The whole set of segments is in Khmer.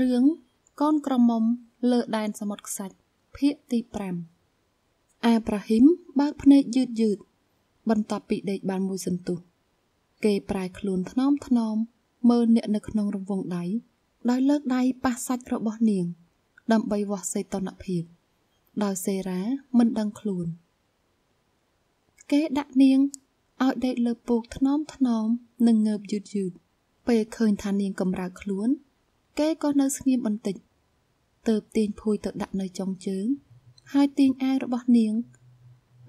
រឿងកូនក្រមុំលើដែនសមុទ្រខ្សាច់ភាគទី5អាប្រាហ៊ីមបើកភ្នែកយឺតយឺតបន្ទាប់ពីដេកបានមួយសន្ទុះគេប្រែខ្លួនថ្នមថ្នមមើលអ្នកនៅក្នុងរង្វង់ដៃដោយលើកដៃប៉ះសាច់របស់នាង ដើម្បីវាស់សីតុណ្ហភាពដោយសេរ៉ាមិនដឹងខ្លួន គេដាក់នាងឲ្យដេកលើពូកថ្នមថ្នមនិងងើបយឺតយឺតពេលឃើញថានាងកំរើកខ្លួនគេក៏នៅស្ងៀមបន្តិចទើបទាញភួយទៅដាក់នៅចុងជើង ហើយទាញអាវរបស់នាង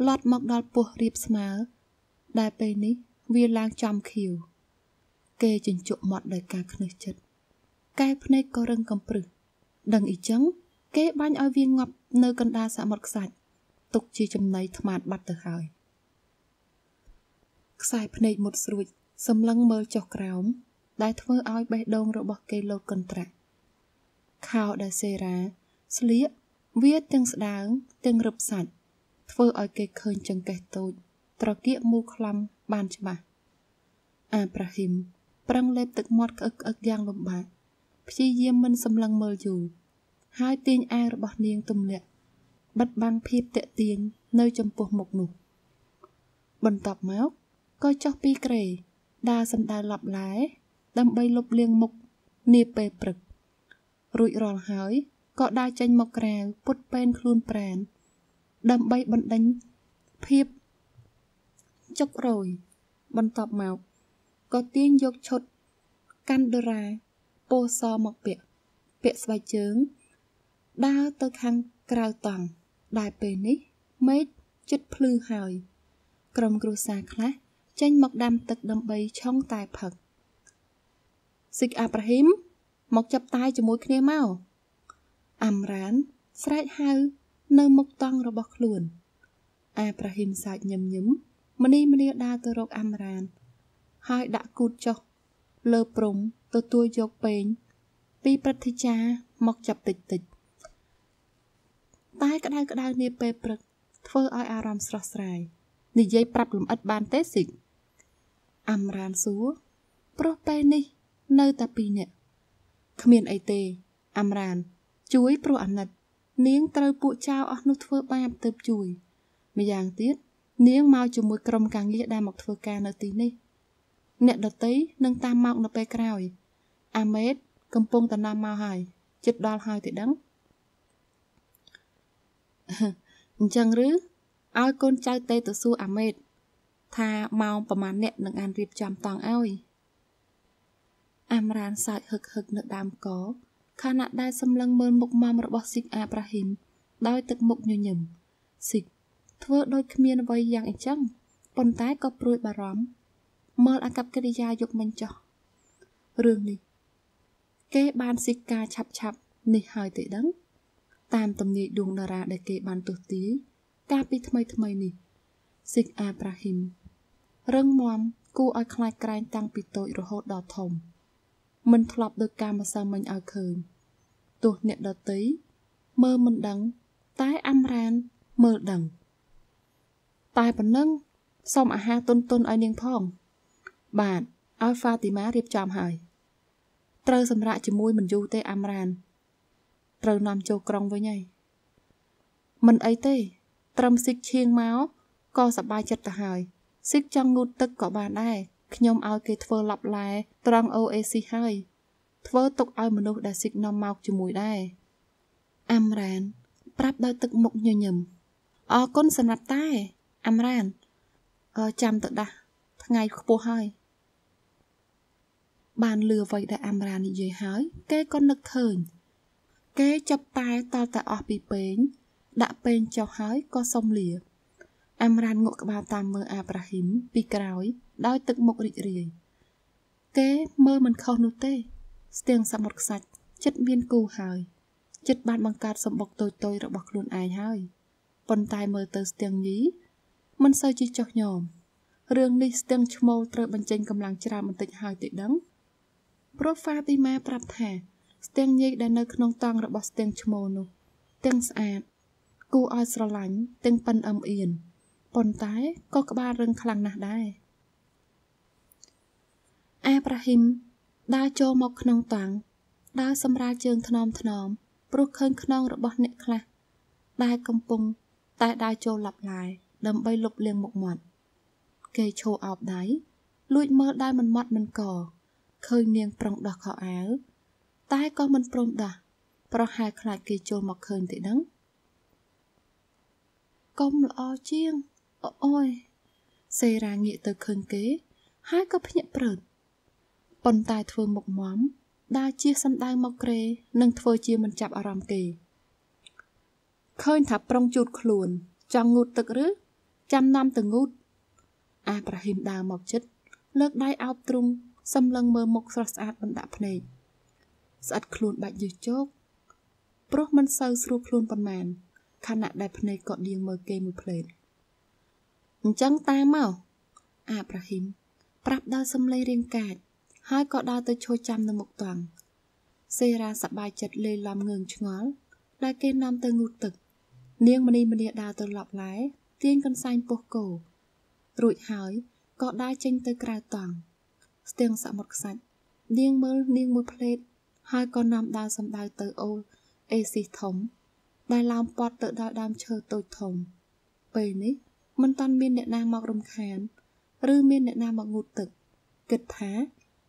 លត់មកដល់ពោះរៀបស្មើដែលពេលនេះវាឡើងចំខៀវគេជញ្ជក់មាត់ដោយការខ្នើសចិត្តកែភ្នែកក៏រឹងកំព្រឹសដឹងអីចឹងគេបាញ់ឲ្យវាងាប់នៅកណ្ដាលសមុទ្រខ្សាច់ទុកជាចំណីថ្មាតបាត់ទៅហើយខ្សែភ្នែកមុតស្រួចសម្លឹងមើលចុះក្រោមដែលធ្វើឲ្យបេះដូងរបស់គេលោតកន្ត្រាក់ខោដែលសេរ៉ាស្លៀកវាទាំងស្ដើងទាំងរឹបសាច់ធ្វើឲ្យគេឃើញចង្កេះតូចត្រគាកមូលខ្លំបានច្បាស់អាប្រាហ៊ីមប្រឹងលេបទឹកមាត់ក្អឹកក្អឹកយ៉ាងលំបាកព្យាយាមមិនសម្លឹងមើលយូរហើយទាញអាវរបស់នាងទម្លាក់បិទបាំងភាពតាក់ទាញនៅចំពោះមុខនោះ បន្ទាប់មកក៏ចុះពីក្រេដាសម្ដៅលបឡែដើម្បីលុបលាងមុខនាពេលព្រឹករួចរាល់ហើយក៏ដើរចេញមកក្រៅពុតពេនខ្លួនប្រានដើម្បីបណ្ដេញភាព ចុករយបន្ទាប់មកក៏ទាញយកឈុត កាន់ដរ៉ាពោសមកពាក់ពាក់ស្បែកជើង ដើរទៅខាងក្រៅតង់ដែលពេលនេះមេឃជិតភ្លឺហើយក្រុមគ្រួសារខ្លះចេញមកដាំទឹកដើម្បីឆុងតែផឹកសិកអាប់រ៉ាហ៊ីមមកចាប់តាយជាមួយគ្នាមកអាំរ៉ានស្រែកហៅនៅមុខតង់របស់ខ្លួនអាប់រ៉ាហ៊ីមសាច់ញឹមញឹមមនីមនីដើរទៅរកអាំរ៉ានហើយដាក់គូតចុះលើព្រំទទួលយកពេងពីព្រឹទ្ធាចារ្យមកចាប់តិចតិច តែក្តៅក្តៅនេះពេលព្រឹកធ្វើឲ្យអារម្មណ៍ស្រស់ស្រាយនិយាយប្រាប់លំអិតបានទេសិកអាំរ៉ានសួរព្រោះពេលនេះនៅតែពីរនាក់គ្មានអីទេអាមរ៉ានជួយព្រោះអាណិត នាងត្រូវពួកចៅអស់នោះធ្វើបាបទៅជួយ ម្យ៉ាងទៀតនាងមកជាមួយក្រុមការងារដែលមកធ្វើការនៅទីនេះ អ្នកដតីនឹងតាមមកនៅពេលក្រោយ អាមេត កំពុងតំណមកហើយចិត្តដល់ហើយទេដឹងអញ្ចឹងឬឲ្យកូនចៅតេទៅសួរអាមេត ថាម៉ោងប្រហែលអ្នកនឹងអានរៀបចំតង់ឲ្យអាមរានសើចហឹកហឹកនៅដើមកខណៈដែលសម្លឹងមើលមុខមាំរបស់ស៊ីកអាប្រាហ៊ីមដោយទឹកមុខញញឹមស៊ីកធ្វើដូចគ្មានអ្វីយ៉ាងអីចឹងប៉ុន្តែក៏ព្រួយបារម្ភមើលអាកប្បកិរិយាយកមិនចោះរឿងនេះគេបានស៊ីកការឆាប់ឆាប់ នេះហើយទេដឹង តាមទំនាយដួងតារាដែលគេបានទស្សទីកាលពីថ្មីថ្មីនេះស៊ីកអាប្រាហ៊ីមរឹងមាំគួរឲ្យខ្លាចក្រែង តាំងពីតូចរហូតដល់ធំមិនធ្លាប់ដូចការម្សិលមិញឲ្យឃើញទោះអ្នកដតីមើលមិនដឹងតែអមរានមើលដឹងតែប៉ុណ្ណឹងសុំអាហារទុនទុនឲ្យនាងផងបាទឲ្យហ្វាទីម៉ារៀបចំហើយត្រូវសម្រាប់ជាមួយមិនយូរទេអមរានត្រូវនាំចូលក្រុងវិញហើយមិនអីទេត្រឹមសិកឈៀងមកក៏សប្បាយចិត្តទៅហើយសិកចង់ងូតទឹកក៏បានដែរខ្ញុំឲ្យគេធ្វើឡប់ឡែត្រង់ OAC ហើយធ្វើ ទុកឲ្យមនុស្សដែលស៊ីកនាំមកជាមួយដែរអាំរ៉ាន ប្រាប់ដោយទឹកមុខញញឹមអរគុណសម្រាប់តែអាំរ៉ានអចាំទៅដាស់ថ្ងៃខ្ពស់ហើយបានលឺអ្វីដែលអាំរ៉ានិយាយហើយគេក៏នឹកឃើញគេចាប់តែតល់តែអស់ពីពេងដាក់ពេងចុះហើយក៏សុំលាអាមរ៉ានងក់ក្បាលតាមមើលអាប្រាហ៊ីមពីក្រោយដោយទឹកមុខរីករាយគេមើលមិនខុសនោះទេស្ទៀងសមុទ្រខ្សាច់ចិត្តមានគូហើយចិត្តបានបង្កើតសម្បុកតូចតូចរបស់ខ្លួនឯងហើយប៉ុន្តែមើលទៅស្ទៀងញីមិនសូវជាចោះញោមរឿងនេះស្ទឹងឈ្មោលត្រូវបញ្ចេញកម្លាំងច្រើនបន្តិចហើយទីដឹង Profile ទីម៉ាប្រាប់ថាស្ទឹងញែកដែលនៅក្នុងតង់របស់ស្ទឹងឈ្មោលនោះ ទាំងស្អាតគួរឲ្យស្រឡាញ់ទាំងប៉ិនអឹមអៀនប៉ុន្តែក៏ក្បាលរឹងខ្លាំងណាស់ដែរអាប្រាហ៊ីមដើរចូលមកក្នុងតាំងដើរសម្រាលជើងថ្នមថ្នមព្រោះឃើញខ្នងរបស់អ្នកខ្លះដែលកំពុង តែដើរចូលលាប់ឡាយដើម្បីលុបលាងមុខមាត់គេឈោអោបដៃលួចមើលដែលមិនមាត់មិនកឃើញនាងប្រុងដោះខោអាវតែក៏មិនព្រមដោះប្រហែលខ្លាចគេចូលមកឃើញទេដឹងកុំល្អជាងអូយសេរ៉ាងាកទៅឃើញគេហើយក៏ភ្ញាក់ព្រើតប៉ុន្តែធ្វើមុខមមដើរជាសំដៅមកក្រេនិងធ្វើជាមិនចាប់អារម្មណ៍គេឃើញថាប្រុងជូតខ្លួនចង់ងូតទឹកឬចាំនាំទៅងូតអាប្រាហ៊ីមដើរមកជិតលើកដៃអោបទ្រូងសម្លឹងមើលមុខស្រស់ស្អាតបណ្ដាក់ភ្នែកស្អិតខ្លួនបាច់យឺសជោកព្រោះមិនសូវស្រួលខ្លួនប៉ុន្មានខណៈដែលភ្នែកក៏ដៀងមើលគេមួយភ្លែតអញ្ចឹងតាមមកអាប់រ៉ាហ៊ីមប្រាប់ដោយសំឡេងរៀងកាចហើយក៏ដើរទៅឈរចាំនៅមុខតង់សេរ៉ាសប្បាយចិត្តលេលំងើងឆ្ងល់ដែលគេនាំទៅងូតទឹកនាងមនីមនីដើរទៅលបឡែទាញកន្សែងពោះគោរួចហើយក៏ដើរចេញទៅក្រៅតង់ស្ទៀងសមុទ្រខ្សាច់នាងមើលនាងមួយផ្លេត ហើយក៏នាំដើរសំដៅទៅអូលអេស៊ីធំដែលឡោមព័ទ្ធទៅដល់ដើមឈើតូចធំ ពេលនេះមិនតាន់មានអ្នកណាមករំខាន ឬ មានអ្នកណាមកងូតទឹក គិតថា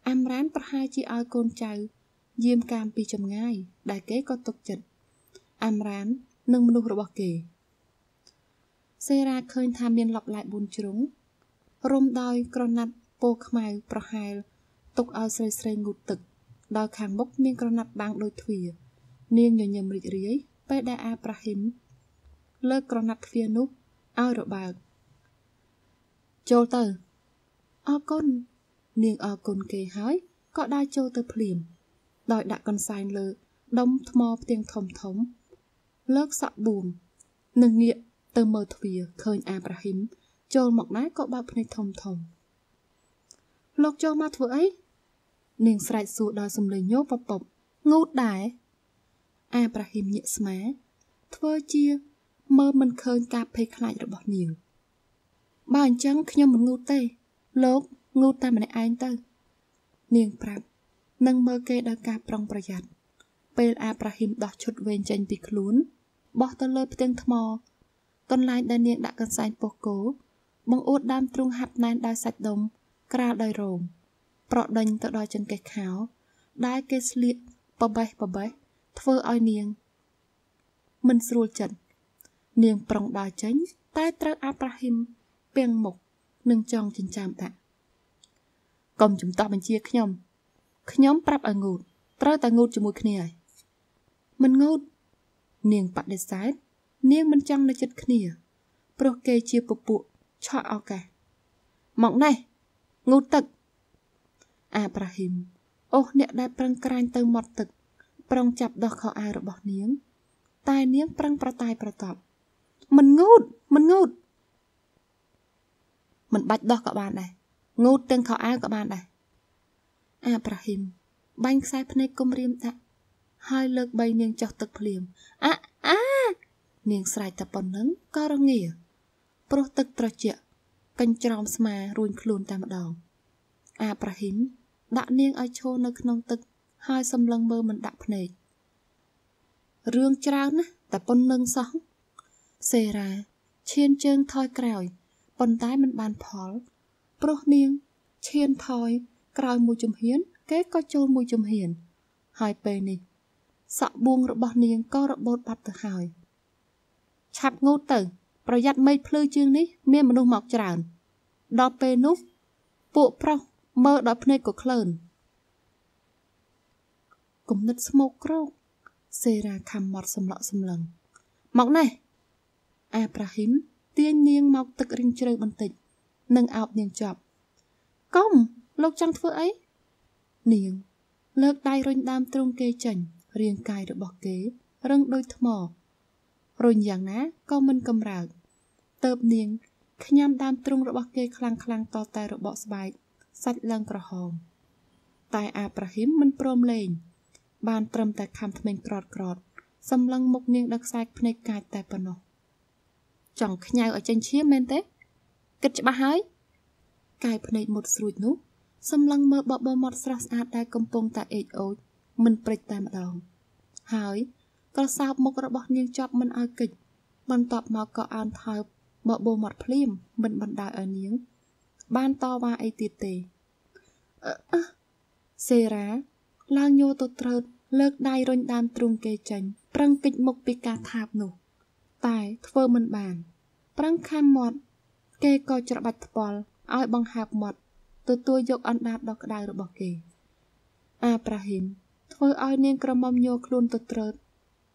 អាមរ៉ានប្រហែលជាឲ្យកូនចៅ យាមកាមពីចម្ងាយដែលគេក៏ទុកចិត្តអាមរ៉ាននិងមនុស្សរបស់គេ សេរ៉ាឃើញថាមានឡប់ឡាយ4ជ្រុងរុំដោយក្រណាត់ពោខ្មៅប្រហែលទុកឲ្យស្រីស្រីងូតទឹកដល់ខាងមុខមានក្រណាត់បាំងដូចទ្វារនាងញញឹមរីករាយពេលដែលអាប្រាហ៊ីមលើកក្រណាត់ទ្វារនោះឲ្យរបើកចូលទៅអរគុណនាងអរគុណគេហើយក៏ដើរចូលទៅភ្លាម ដោយដាក់កន្សែងលើដុំថ្មផ្ទៀងធំធំ លើកសក់បួងនិងងាកទៅមើលទ្វារឃើញអាប់រ៉ាហ៊ីមចូលមកដែរក៏បើកភ្នែកធំធំលោកចូលមកធ្វើអីនាងស្រែកសួរដោយសំឡេងញោពពបងូតដែរអាប់រ៉ាហ៊ីមញាក់ស្មាធ្វើជាមើលមិនឃើញការភ័យខ្លាចរបស់នាងបើអញ្ចឹងខ្ញុំមិនងូតទេ លោកងូតតែម្នាក់ឯងទៅ នាងប្រាប់នឹងមើលគេដល់ការប្រុងប្រយ័ត្នពេលអាប្រាហ៊ីមដោះឈុតវែងចេញពីខ្លួនបោះទៅលើផ្ទាំងថ្មកន្លែងដែលនាងដាក់កន្សែងពោះគោបង្អួតដើមទ្រូងហាប់ណែនដោយសាច់ដុំក្រាលដោយរោមប្រក់ដេញទៅដល់ចង្កេះខោ ដែលគេស្លៀកបបេះបបេះធ្វើឲ្យនាង មិនស្រួលចិត្តនាងប្រុងដើរចេញតែត្រូវអាប់រ៉ាហ៊ីមពាំងមុខនិងចងចិញ្ចាមដាក់កុំចំតោះបញ្ជាខ្ញុំខ្ញុំ ប្រាប់ឲ្យងូតត្រូវតែងូតជាមួយគ្នាហើយមិនងូត នាងបដិសេធនាង មិនចង់នៅជិតគ្នាព្រោះគេជាពពួកឆក់ឱកាសមកណេះ ងូតទឹកអាប់រ៉ាហ៊ីមអូសអ្នក ដែល ប្រឹងក្រាញទៅមាត់ទឹក ប្រុងចាប់ដោះខោអាវរបស់ នាង តែនាង ប្រឹងប្រតាយប្រតប់មិនងូតមិនងូតមិនបាច់ដោះក៏បាន ដែរងូតទាំងខោអាវក៏បានដែរអាប្រាហ៊ីមបាញ់ខ្សែភ្នែកគំរាមដាក់ហើយលើកបីនាងចុះទឹកភ្លាមអាអា នាងស្រែកតែប៉ុណ្្នឹងក៏រងាព្រោះទឹកត្រជាក់កញ្ច្រោមស្មារួញខ្លួនតែម្ដង អាប្រាហ៊ីមដាក់នាងឲ្យឈរនៅក្នុងទឹកហើយសម្លឹងមើលមិនដាក់ភ្នែករឿងច្រើនណាស់តែប៉ុណ្្នឹងសោះសេរ៉ាឈានជើងថយក្រោយប៉ុន្តែមិនបានផលព្រោះនាងឈានថយក្រោយមួយជំហានគេក៏ចូលមួយជំហាន ហើយពេលនេះសក់បួងរបស់នាងក៏របូតបាត់ទៅហើយឆាប់ងូតទៅ ប្រយ័ត្នមេឃភ្លឺជាងនេះ មានមនុស្សមកច្រើន ដល់ពេលនោះពួកប្រុសមើលដល់ភ្នែកក៏ក្លើនគំនិតស្មោកក្រោកសេរ៉ាខំមត់សម្លក់សម្លឹង មកណេះអាប្រាហ៊ីមទាញនាងមកទឹករិញជ្រៅបន្តិចនិងអោបនាងចប់កុំលោកចង់ធ្វើអីនាង លើកដៃរុញដើមទ្រូងគេចេញរាងកាយរបស់គេរឹងដូចថ្មរុញយ៉ាងណាក៏មិនកំរើកទៅបនាងខ្ញាំដើមទ្រូងរបស់គេខ្លាំងខ្លាំងតតែរបកស្បែកសាច់ឡើងក្រហមតែអាប្រាហ៊ីមមិនព្រមលេងបាន ត្រឹមតែខំថ្មែងក្រត់ក្រត់សម្លឹងមុខនាងដឹកខ្សែភ្នែកកាចតែប៉ុណ្ណោះចង់ខ្ញៅឲ្យចេញឈាមមែនទេគិតច្បាស់ហើយកាយភ្នែកមុតស្រួចនោះសម្លឹងមើលបបមាត់ស្រស់ស្អាតដែលកំពុងតែអេកអូចមិនព្រិចតែម្ដងហើយក៏សោបមុខរបស់ នាងចប់មិនឲ្យគិចបន្ទាប់មកក៏អើនថើបបបមាត់ភ្លាមមិនបណ្ដាលឲ្យនាង បានតវ៉ាអីទៀតទេសេរ៉ាឡើងញោទៅត្រើតលើកដៃរុញដើមទ្រូងគេចេញប្រឹងគិចមុខពីការថាបនោះតែធ្វើមិនបានប្រាំងខាំមាត់គេក៏ច្របាច់ថ្ពាល់ឲ្យបង្ហាប់មាត់ទទួលយកអណ្ដាតដ៏ក្តៅរបស់គេអាប្រាហ៊ីមធ្វើឲ្យនាងក្រមុំញោខ្លួនទៅត្រើត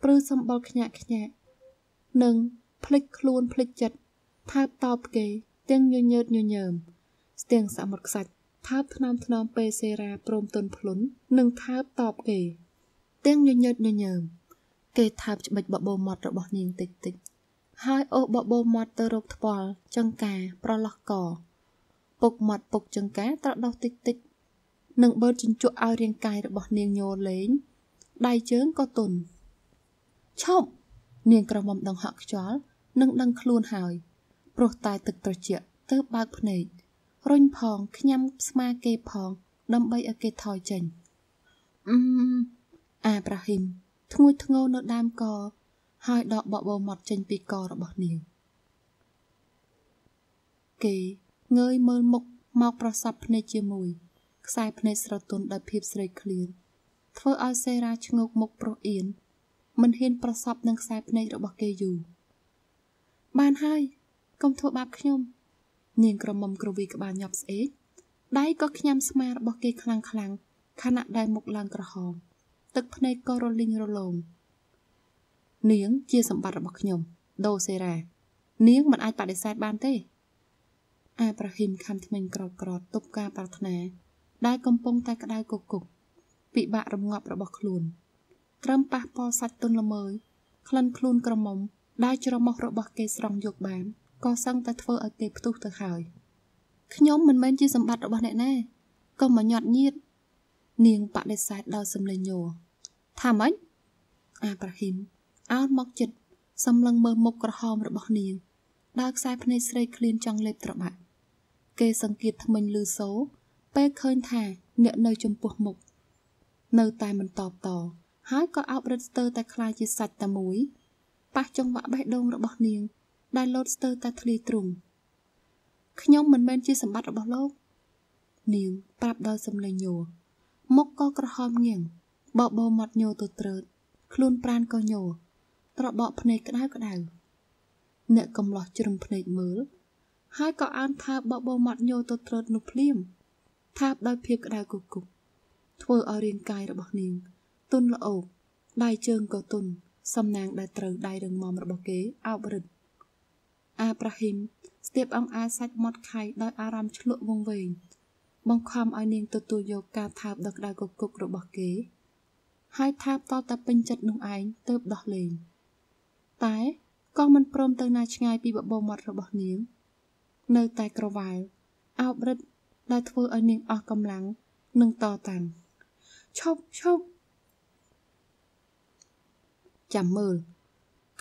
ព្រឺសម្បល់ខ្ញាក់ខ្ញាក់និងភ្លេចខ្លួនភ្លេចចិត្តថើបតបគេ ទាំងញញើតញញើមស្ទាំងសមុទ្រខ្សាច់ថើបថ្នមថ្នមពេសេរាព្រមទុនភ្លុននិងថើបតបគេ ទាំងញញើតញញើមគេថើបច្បិចបបោមាត់របស់នាងតិចតិចហើយអូសបបោមាត់ទៅរកថ្ពាល់ចង្ការប្រឡោះកពុកមាត់ពុកចង្ការត្រដោះតិចតិចនិងបើកជញ្ជក់ឲ្យរាងកាយរបស់នាងញយលេងដៃជើងក៏ទន់ឈប់នាងក្រមុំដង្ហក់ខ្យល់ និងដឹងខ្លួនហើយព្រោះតែទឹកត្រជាក់ទើបបើកភ្នែករុញផងខ្ញាំស្មាគេផងដើម្បីឲ្យគេថយចេញអឺអាប្រាហ៊ីមធ្ងួយធ្ងរនៅដើមកហើយដកបបោមាត់ចេញពីករបស់នាងគេងើយមើលមុខមកប្រសពភ្នែកជាមួយខ្សែភ្នែកស្រទន់ដោយភាពស្រេកឃ្លានធ្វើឲ្យសេរាឈ្ងោកមុខប្រុសអៀនមិនហ៊ានប្រសពនឹងខ្សែភ្នែករបស់គេយូរបានហើយកុំធ្វើបាបខ្ញុំនាងក្រមុំក្រវីក្បាលញាប់ស្អេកដៃក៏ខ្ញាំស្មារបស់គេខ្លាំងខ្លាំងខណៈដែលមុខឡើងក្រហម។ទឹកភ្នែកក៏រលីងរលោងនាងជាសម្បត្តិរបស់ខ្ញុំ ដូសេរ៉ានាងមិនអាចបដិសេធបានទេអាប្រាហ៊ីមខំថ្មិញក្រោតក្រោតទប់ការប្រាថ្នា ដែលកំពុងតែក្តៅគគុកពិបាករងាប់របស់ខ្លួនត្រឹមប៉ះពាល់សាច់ទុនល្មើយក្លិនខ្លួនក្រមុំដែលច្រមុះរបស់គេស្រង់យកបានក៏សឹងតែធ្វើឲ្យគេផ្ទុះទៅហើយខ្ញុំមិនមែនជាសម្បត្តិរបស់អ្នកណាកុំមកញាត់ញៀតនាងបដិសេធដោយសំលេងញ័រថាម៉េចអាប្រាហ៊ីមអោនមកចិត្តសម្លឹងមើលមុខក្រហមរបស់នាងដោយខ្សែភ្នែកស្រីឃ្លានចង់លេបត្របាក់គេសង្កេតថ្មិញលឺសូ ពេលឃើញថាអ្នកនៅចំពោះមុខនៅតែមិនតបត ហើយក៏អោបរឹតស្ទើរតែខ្លាយជាសាច់តែមួយប៉ះចង្វាក់បេះដូងរបស់នាង ដែលលោតស្ទើរតែធ្លាយទ្រង់ខ្ញុំមិនមែនជាសម្បត្តិរបស់លោក នាងប្រាប់ដោយសំឡេងញ័រមុខក៏ក្រហមញៀងបបោមាត់ញោទៅត្រើតខ្លួនប្រានក៏ញោត្របកភ្នែកក្តៅក្តៅអ្នកកំឡោះជ្រឹងភ្នែកមើល ហើយក៏អានថាបបោមាត់ញោទៅត្រើតនោះភ្លាមថាបដោយភាពក្តៅគុកគុកធ្វើឲ្យរាងកាយរបស់នាងទន់ល្អោកដៃជើងក៏ទន់សំណាង ដែលត្រូវដៃរឹងមាំរបស់គេអោបរឹតអាប់រ៉ាហ៊ីមស្ទាប អង្គអាសាច់មាត់ខៃដោយអារម្មណ៍ឆ្លក់វង្វេងបង្ខំឲ្យនាងទទួលយកការថាបដល់ក្តៅគគុករបស់គេហើយថាបតតែពេញចិត្តនោះឯងទៅដោះលែងតែក៏មិនព្រមទៅណាឆ្ងាយពីបបោមាត់របស់នាង នៅតែក្រវ៉ាលអោបរិទ្ធដែលធ្វើឲ្យនាងអស់កម្លាំងនិងតតាំងឈប់ឈប់ចាំមើល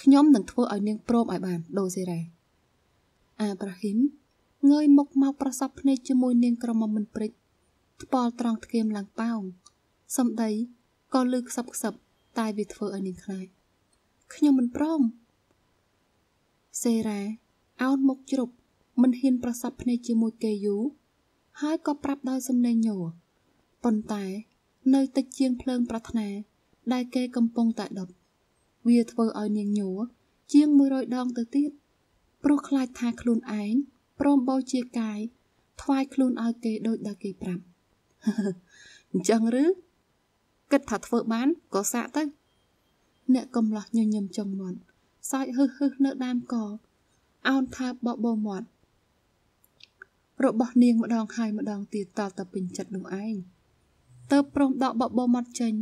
ខ្ញុំនឹងធ្វើឲ្យនាងព្រមឲ្យបានដូសេរ៉ាអាប់រ៉ាហ៊ីមងើយមុខមកប្រសពភ្នែកជាមួយនាងក្រមុំមិនព្រិចថ្ពាល់ត្រង់ធ្គាមឡើងប៉ោងសំដីក៏លឺខ្សឹបខ្សឹបតែវាធ្វើឲ្យនាងខ្លាចខ្ញុំមិនព្រមសេរ៉ាអោនមុខជ្រប់មិនហ៊ានប្រសពភ្នែកជាមួយគេយូរហើយក៏ប្រាប់ដោយសំឡេងញ័រប៉ុន្តែនៅតិចជាងភ្លើងប្រាថ្នាដែលគេកំពុងតែដុតវាធ្វើឲ្យនាងញ័រជាង100ដងទៅទៀតព្រោះខ្លាចថាខ្លួនឯងព្រមបូជាកាយថ្វាយខ្លួនឲ្យគេដូចដែលគេប្រាប់អញ្ចឹងឬគិតថាធ្វើបានក៏សាកទៅអ្នកកំឡោះញញឹមចង់មាត់សើចហឹសហឹសនៅដើមកអោនថាបបោមាត់របស់នាងម្ដងហើយម្ដងទៀតតតពេញចិត្តនោះឯងទៅព្រមដកបបោមាត់ចេញ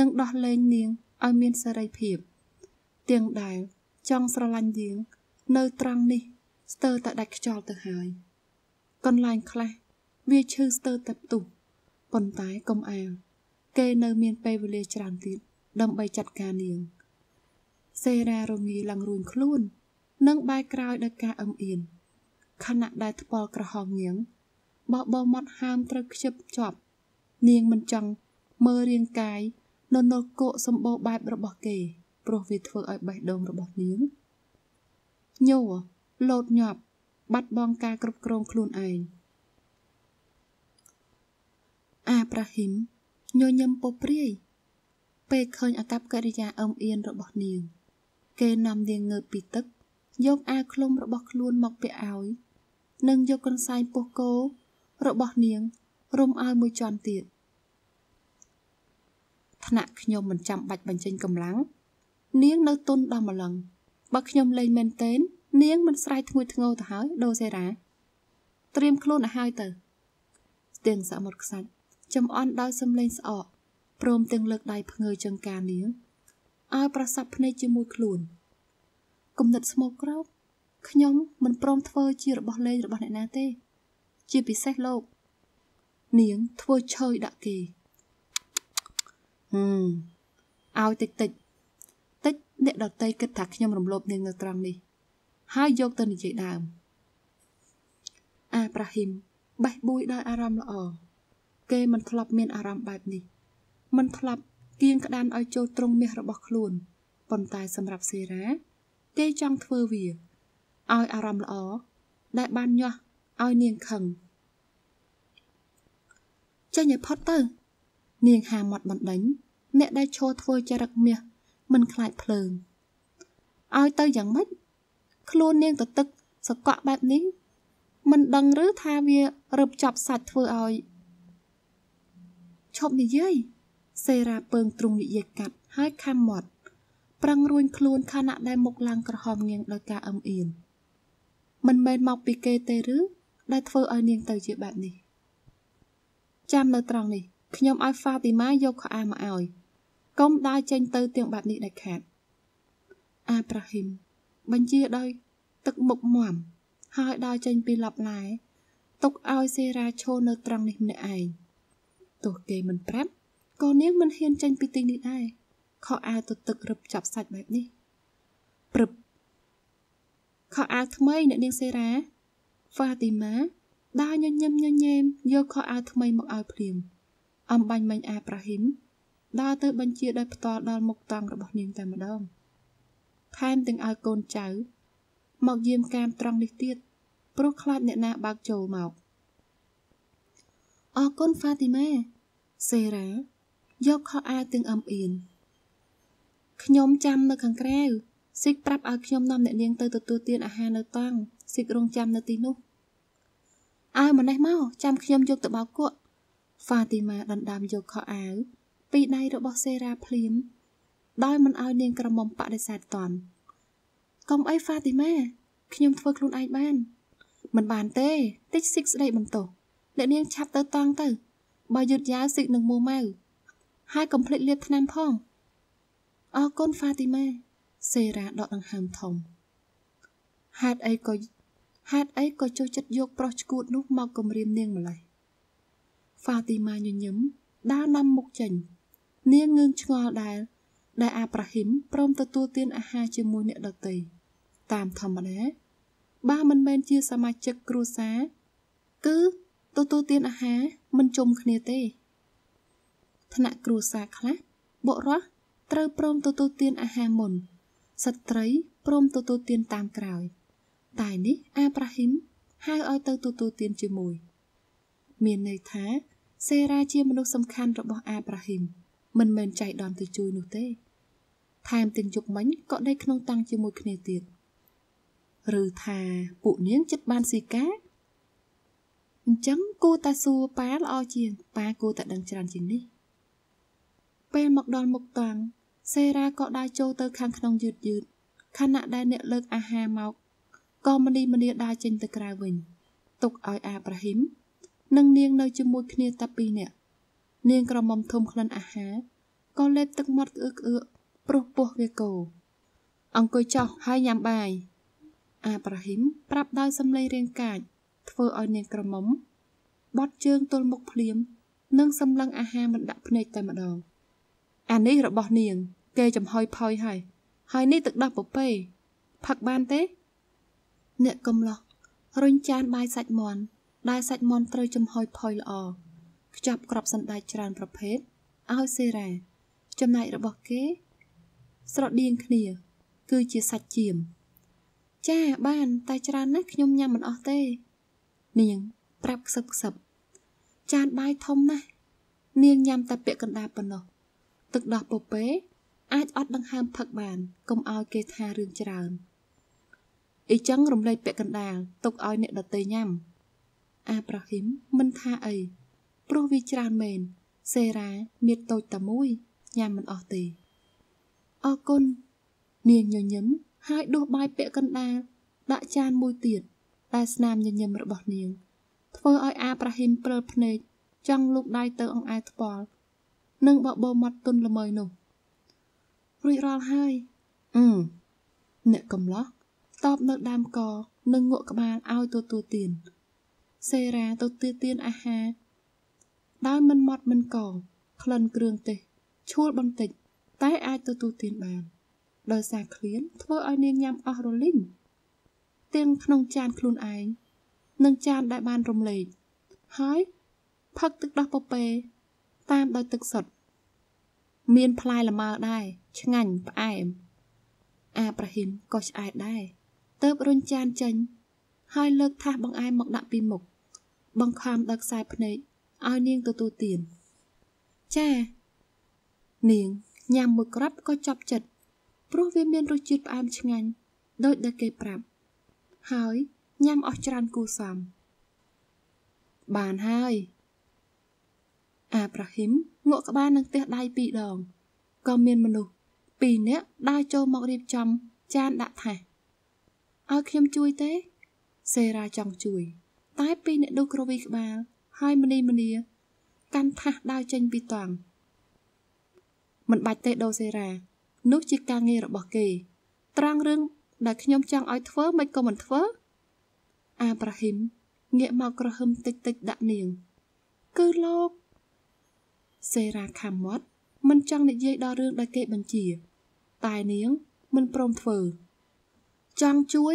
និងដោះលែងនាងឲ្យមានសេរីភាពទាំងដែលចង់ស្រឡាញ់នាង នៅត្រង់នេះស្ទើរតែដាច់ខ្យល់ទៅហើយ កន្លែងខ្លះវាឈឺស្ទើរតែផ្ទុះប៉ុន្តែកុំអាលគេនៅមានពេលវេលាច្រើនទៀតដើម្បីចាត់ការនាង សេរ៉ារងាឡើងរួញខ្លួននិងបែរក្រោយដល់ការអឹមអៀនខណៈដែលថ្ពាល់ក្រហមនាងបោះបោមាត់ហាមត្រូវខ្ជិបជាប់ នាងមិនចង់មើលរាងកាយនៅនៅគកសម្បូរបែបរបស់គេព្រោះវាធ្វើឲ្យបេះដូងរបស់នាងញយលោតញាប់បាត់បង់ការគ្រប់គ្រងខ្លួនឯងអាប្រាហ៊ីមញញឹមពព្រាយពេលឃើញអកប្បកិរិយាអឹមអៀនរបស់នាង គេនាំនាងងើបពីទឹក យកអាវឃ្លុំរបស់ខ្លួនមកពាក់ឲ្យ និងយកកន្សែងពោះគោរបស់នាងរុំឲ្យមួយជាន់ទៀតថ្នាក់ខ្ញុំមិនចាំបាច់បញ្ចេញកម្លាំងនាងនៅទុនដល់ម្លឹងបើខ្ញុំលែងមែនទែននាងមិនស្រែកធ្ងួយធ្ងរទៅហើយដូសេរ៉ាត្រៀមខ្លួនឲ្យហើយទៅស្ទៀងសមុទ្រខ្សាច់ចំអន់ដោយសំឡេងស្អកព្រមទាំងលើកដៃផ្ងើចង្ការនាងឲ្យប្រសັບភ្នែកជាមួយខ្លួនគំនិតស្មោកក្រោកខ្ញុំមិនព្រម ធ្វើជារបស់លេងរបស់អ្នកណាទេ ជាពិសេសលោកនាងធ្វើឆើយដាក់គេហឹមឲ្យតិចតិចតិចអ្នកដតីគិតថាខ្ញុំរំលោភនាងនៅត្រង់នេះហើយយកទៅនិយាយដើមអាប្រាហ៊ីមបេះបួយដោយអារម្មណ៍ល្អគេមិនធ្លាប់មានអារម្មណ៍បែបនេះមិនធ្លាប់គៀងក្តានឲ្យចូលត្រង់មាសរបស់ខ្លួនប៉ុន្តែសម្រាប់សេរ៉ាគេចង់ធ្វើវាឲ្យអារម្មណ៍ល្អដែលបានញាស់ឲ្យនាងខឹងចេញឲ្យផុតទៅ នាងហាមាត់បណ្ដិញអ្នក ដែលឈរធ្វើចរិតមាសមិនខ្លាចភ្លើងឲ្យទៅយ៉ាងម៉េចខ្លួននាងទៅទឹក សកក់បែបនេះមិនដឹងឬថាវារឹបចាប់សាច់ធ្វើឲ្យឈប់និយាយសេរ៉ាពើងទ្រង់និយាយកាត់ហើយខំមាត់ប្រឹងរួញខ្លួនខណៈដែលមុខឡើងក្រហមងាងដោយការអឹមអៀនមិនមែនមកពីគេទេឬដែលធ្វើឲ្យនាង ទៅជាបែបនេះចាំនៅត្រង់នេះខ្ញុំឲ្យហ្វាទីម៉ាយកខោអាវមកឲ្យ កុំដើរចេញទៅទាំងបែបនេះដាច់ខាតអាប់រ៉ាហ៊ីមបញ្ជាដោយទឹកមុខមមហើយដើរចេញពីឡប់ឡែទុកឲ្យសេរាឈរនៅត្រង់នេះម្នាក់ឯងទោះគេមិនប្រាប់ក៏នាងមិនហ៊ានចេញពីទីនេះដែរខោអាវទៅទឹករឹបចាប់សាច់បែបនេះព្រឹបខោអាវថ្មីអ្នកនាងសេរាហ្វាទីម៉ាដើរញញឹមញញែមយកខោអាវថ្មីមកឲ្យព្រៀមអំបាញ់មិញអាប្រាហ៊ីមដើរទៅបញ្ជាដោយផ្ទាល់ដល់មុខតង់របស់នាងតែម្ដង។ថែមទាំងឲ្យកូនចៅ មកយាមកាមត្រង់នេះទៀតព្រោះខ្លាចអ្នកណាបើកចូលមកអរគុណហ្វាទីម៉ាសេរ៉ាយកខោអាវទាំងអំអៀនខ្ញុំចាំនៅខាងក្រៅស៊ីកប្រាប់ឲ្យខ្ញុំនាំអ្នកនាងទៅទទួលទានអាហារនៅតង់ស៊ីករងចាំនៅទីនោះឲ្យម៉ណេះមកចាំខ្ញុំយកទៅបោកគក់ហ្វាទីម៉ាដណ្ដើមយកខោអាវពីដៃរបស់សេរ៉ាភ្លាមដោយមិនឲ្យនាងក្រមុំបដិសេធតន់កុំអីហ្វាទីម៉ាខ្ញុំធ្វើខ្លួនឯងបាន មិនបានទេតិចស៊ីកស្ដីបន្ទោសអ្នកនាងឆាប់ទៅតង់ទៅបើយឺតយ៉ាវស៊ីកនឹងមួម៉ៅហើយកុំភ្លេចលាបថ្នាំផងអរគុណហ្វាទីម៉ាសេរ៉ាដកដង្ហើមធំហេតុអីក៏ហេតុអីក៏ចូលចិត្តយកប្រុសឈួតនោះមកគំរាមនាងម្ល៉េះហ្វាទីម៉ាញញឹមដើរនាំមុខចេញនាងងឿងឆ្ងល់ដែរដែលអាប្រាហ៊ីមព្រមទទួលទានអាហារជាមួយអ្នកដតីតាមធម្មតាបើមិនមែនជាសមាជិកគ្រួសារគឺទទួលទានអាហារមិនជុំគ្នាទេថ្នាក់គ្រួសារខ្លះបុរសត្រូវព្រមទទួលទានអាហារមុនស្ត្រីព្រមទទួលទានតាមក្រោយ តែនេះអាប្រាហ៊ីមហៅឲ្យទៅទទួលទានជាមួយមានន័យថា សេរ៉ាជាមនុស្សសំខាន់របស់អាប្រាហ៊ីមមិនមែនចៃដន្យទៅជួយនោះទេថែមទាំងយប់មិញក៏ដេកក្នុងតាំងជាមួយគ្នាទៀតឬថាពួកនាងចិត្តបានស៊ីកាអញ្ចឹងគួរតែសួរប៉ាល្អជាងប៉ាគួរតែដឹងច្រើនជាងនេះពេលមកដល់មុខតាំងសេរ៉ាក៏ដើរចូលទៅខាងក្នុងយឺតយឺតខណៈដែលអ្នកលើកអាហារមកក៏មនីមនីដើរចេញទៅក្រៅវិញទុកឲ្យអាប្រាហ៊ីមនិងនាង នៅជាមួយគ្នាតែពីរនាក់នាងក្រមុំធំក្លិនអាហារក៏លេប ទឹកមាត់ក្អឺក្អឺព្រោះពោះវាគោអង្គុយចោះហើយញ៉ាំបាយអាប់រ៉ាហ៊ីមប្រាប់ដោយសំឡេងរាងកាចធ្វើឲ្យនាងក្រមុំ បត់ជើងទល់មុខភ្លាម និងសម្លឹងអាហារមិនដាក់ភ្នែកតែម្ដងអានេះរបស់នាង គេចំហុយផុយហើយហើយនេះទឹកដោះពពែផឹកបានទេអ្នកកំឡោះរុញចានបាយសាច់មាន់ដែលសាច់មាន់ត្រូវចំហុយផុយល្អខ្ចប់ក្របសណ្ដែកច្រើនប្រភេទឲ្យសេរ៉ាចំណែករបស់គេស្រដៀងគ្នា គឺជាសាច់ជៀមចាបានតែច្រើនណាស់ខ្ញុំញ៉ាំមិនអស់ទេនាងប្រាប់ខ្សឹបខ្សឹបចានបាយធំណាស់នាងញ៉ាំតែពាក់កណ្ដាលប៉ុណ្ណោះទឹកដោះពពែអាចអត់ដង្ហើមផឹកបានកុំឲ្យគេថារឿងច្រើនអីចឹងរំលែកពាក់កណ្ដាលទុកឲ្យអ្នកដតីញ៉ាំ អាប្រហ៊ីមមិនថាអីព្រោះវាច្រើនមែនសេរាមានតូចតែមួយញ៉ាំមិនអស់ទេអរគុណនាងញញឹមហើយដួសបាយពាក់កណ្ដាលដាក់ចានមួយទៀតតែស្នាមញញឹមរបស់នាង ធ្វើឲ្យអាប្រាហ៊ីមព្រើភ្នែកចង់លូកដៃទៅអង្អែថ្ពាល់និងបបោមាត់ទុនល្មើយនោះរួចរាល់ហើយអឺអ្នកកំឡោះតបនៅដើមក និងងក់ក្បាលឲ្យទទួលទានសេរ៉ាទទួលទានអាហារដោយមិនម៉ត់មិនកងក្លិនគ្រឿងទេសឈួលបន្តិចតែអាចទទួលទានបាន ដោយសារឃ្លានធ្វើឲ្យនាងញ៉ាំអស់រលីងទាំងក្នុងចានខ្លួនឯងនិងចានដែលបានរំលែកហើយផឹកទឹកដោះពពែតាមដោយទឹកសុទ្ធមានផ្លែលម៉ើដែរឆ្ងាញ់ផ្អែមអាប្រហ៊ីមក៏ឆ្អែតដែរទៅបរុញចានចេញហើយលើកថាសបង្អែមមកដាក់ពីមុខបង្ខំដល់ខ្សែភ្នែកឲ្យនាងទទួលទានចានាងញ៉ាំមួយក្រាប់ក៏ចប់ចិត្តព្រោះវាមានរសជាតិផ្អែមឆ្ងាញ់ដោយដែលគេប្រាប់ ហើយញ៉ាំអស់ច្រើនគូសំបានហើយអាប្រាហ៊ីមងក់ក្បាលនឹងផ្ទះដៃពីរដងក៏មានមនុស្សពីរនាក់ដើរចូលមករៀបចំចានដាក់ថាសឲ្យខ្ញុំជួយទេ សេរ៉ាចង់ជួយ តែពីរអ្នកដូសក្រវីក្បាលហើយមនីមនីកាន់ថាសដើរចេញពីតង់មិនបាច់ទេដូសេរ៉ានោះជាការងាររបស់គេ ត្រង់រឿងដែលខ្ញុំចង់ឲ្យធ្វើមិនក៏មិនធ្វើអាប្រាហ៊ីមងាកមកក្រហឹមតិចតិចដាក់នាង គឺលោក សេរ៉ាខាំមាត់មិនចង់និយាយដល់រឿងដែលគេបញ្ជា តែនាង មិនព្រមធ្វើ ចង់ជួយ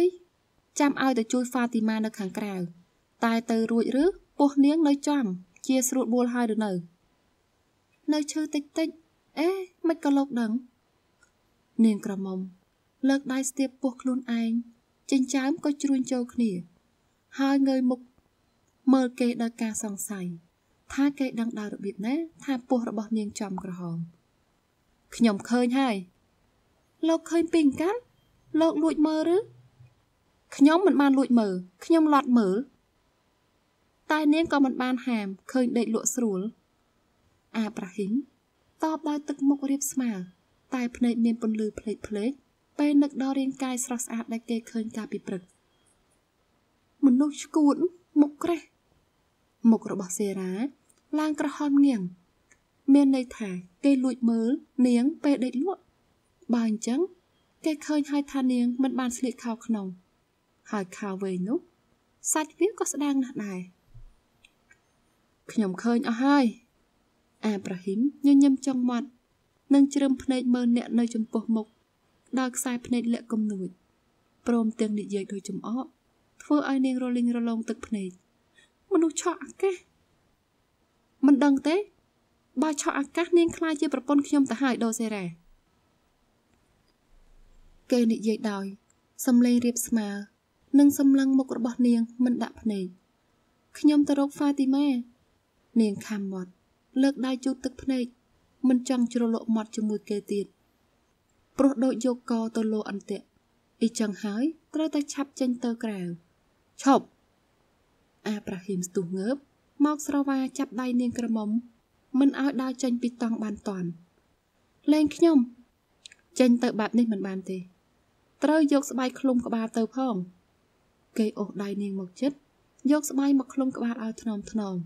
ចាំឲ្យទៅជួយហ្វាទីម៉ានៅខាងក្រៅតែទៅរួចឬពោះនាងនៅចំជាស្រួតបួលហើយឬនៅ នៅឈឺតិចតិចអេមិនក៏លោកដឹង នាងក្រមុំ លើកដៃស្ទាបពោះខ្លួនឯងចិញ្ចើមក៏ជ្រួញចូលគ្នា ហើយងើយមុខមើលគេដោយការសង្ស័យថា គេដឹងដល់របៀបណា ថាពោះរបស់នាងចំក្រហមខ្ញុំឃើញហើយលោកឃើញពីអង្កាលោកលួចមើលឬខ្ញុំមិនបានលួចមើលខ្ញុំលត់មើលតែនាងក៏មិនបានហាមឃើញដេកលក់ស្រួល អាប្រាហ៊ីមតបដោយទឹកមុខរៀបស្មើតែភ្នែកមានពន្លឺភ្លេចភ្លេចពេលនឹកដល់រាងកាយស្រស់ស្អាតដែលគេឃើញកាលពីព្រឹកមនុស្សឈួតមុខក្រេះមុខរបស់សេរ៉ាឡើងក្រហមងៀងមានន័យថាគេលួចមើលនាងពេលដេកលក់បើអញ្ចឹងគេឃើញហើយថានាង មិនបានស្លៀកខោក្នុង ហើយខោវែងនោះសាច់វាក៏ស្ដាងណាស់ដែរខ្ញុំឃើញអស់ហើយអាប់រ៉ាហ៊ីមញញឹមចង់មាត់និងជ្រឹមភ្នែកមើលអ្នកនៅចំពោះមុខដោយខ្សែភ្នែកលាក់គំនួចព្រមទាំងនិយាយដោយចំអកធ្វើឲ្យនាងរលីងរលងទឹកភ្នែកមនុស្សឆក់អាកាសមិនដឹងទេបើឆក់អាកាសនាងខ្លាចជាប្រពន្ធខ្ញុំទៅហើយដូសេរ៉ាគេនិយាយដោយសំឡេងរៀបស្មើនិងសម្លឹងមុខរបស់នាងមិនដាក់ភ្នែកខ្ញុំទៅរកហ្វាទីម៉ានាងខំមាត់លើកដៃជូតទឹកភ្នែកមិនចង់ជ្រលក់មាត់ជាមួយគេទៀតព្រោះដូចយកកទៅលោអន្ទាក់អ៊ីចឹងហើយត្រូវតែឆាប់ចេញទៅក្រៅឈប់អាប្រាហ៊ីមស្ទុះងើប មកស្រវាចាប់ដៃនាងក្រមុំមិនឲ្យដើរចេញពីតង់បានតន់លេងខ្ញុំ ចេញទៅបែបនេះមិនបានទេត្រូវយកស្បៃឃ្លុំក្បាលទៅផង គេអូសដៃនាងមកចិត្តយកស្បៃមកឃ្លុំក្បាលឲ្យថ្នមថ្នម